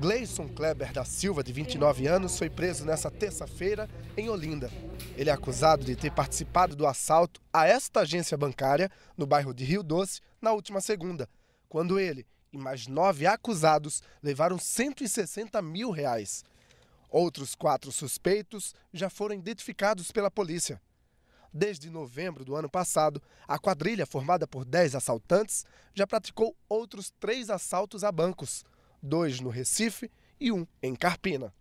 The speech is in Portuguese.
Gleison Kleber da Silva, de 29 anos, foi preso nesta terça-feira em Olinda. Ele é acusado de ter participado do assalto a esta agência bancária no bairro de Rio Doce na última segunda, quando ele e mais nove acusados levaram 160 mil reais. Outros quatro suspeitos já foram identificados pela polícia. Desde novembro do ano passado, a quadrilha formada por 10 assaltantes já praticou outros três assaltos a bancos dois no Recife e um em Carpina.